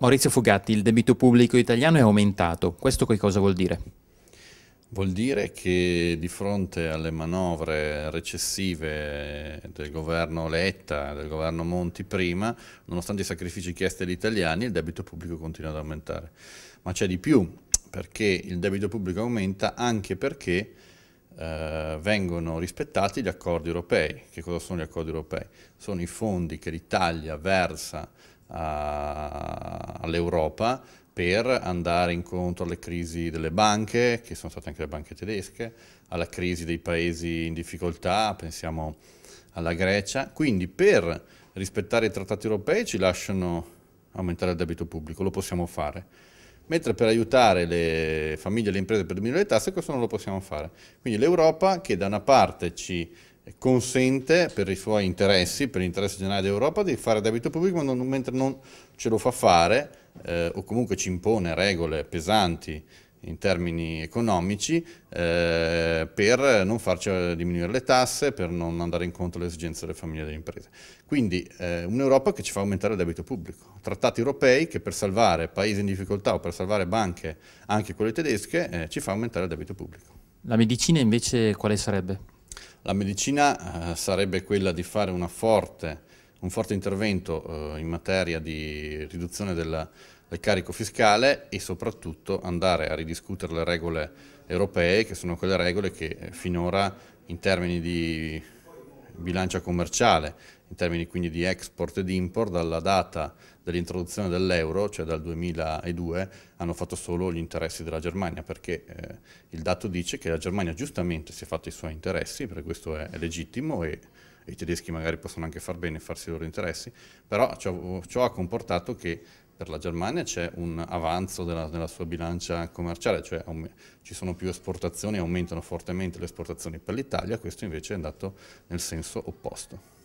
Maurizio Fugatti, il debito pubblico italiano è aumentato. Questo che cosa vuol dire? Vuol dire che di fronte alle manovre recessive del governo Letta, del governo Monti prima, nonostante i sacrifici chiesti agli italiani, il debito pubblico continua ad aumentare. Ma c'è di più, perché il debito pubblico aumenta anche perché eh, vengono rispettati gli accordi europei. Che cosa sono gli accordi europei? Sono i fondi che l'Italia versa all'Europa per andare incontro alle crisi delle banche, che sono state anche le banche tedesche, alla crisi dei paesi in difficoltà, pensiamo alla Grecia. Quindi per rispettare i trattati europei ci lasciano aumentare il debito pubblico, lo possiamo fare. Mentre per aiutare le famiglie e le imprese per diminuire le tasse questo non lo possiamo fare. Quindi l'Europa che da una parte ci consente per i suoi interessi, per l'interesse generale d'Europa, di fare debito pubblico non, mentre non ce lo fa fare eh, o comunque ci impone regole pesanti in termini economici eh, per non farci eh, diminuire le tasse, per non andare incontro alle esigenze delle famiglie e delle imprese. Quindi eh, un'Europa che ci fa aumentare il debito pubblico, trattati europei che per salvare paesi in difficoltà o per salvare banche, anche quelle tedesche, eh, ci fa aumentare il debito pubblico. La medicina invece quale sarebbe? La medicina eh, sarebbe quella di fare forte, un forte intervento eh, in materia di riduzione del, del carico fiscale e soprattutto andare a ridiscutere le regole europee, che sono quelle regole che eh, finora in termini di bilancia commerciale in termini quindi di export ed import, dalla data dell'introduzione dell'euro, cioè dal 2002, hanno fatto solo gli interessi della Germania, perché eh, il dato dice che la Germania giustamente si è fatta i suoi interessi, perché questo è, è legittimo e, e, i tedeschi magari possono anche far bene e farsi i loro interessi, però ciò, ciò ha comportato che per la Germania c'è un avanzo della, della, sua bilancia commerciale, cioè ci sono più esportazioni, aumentano fortemente le esportazioni per l'Italia, questo invece è andato nel senso opposto.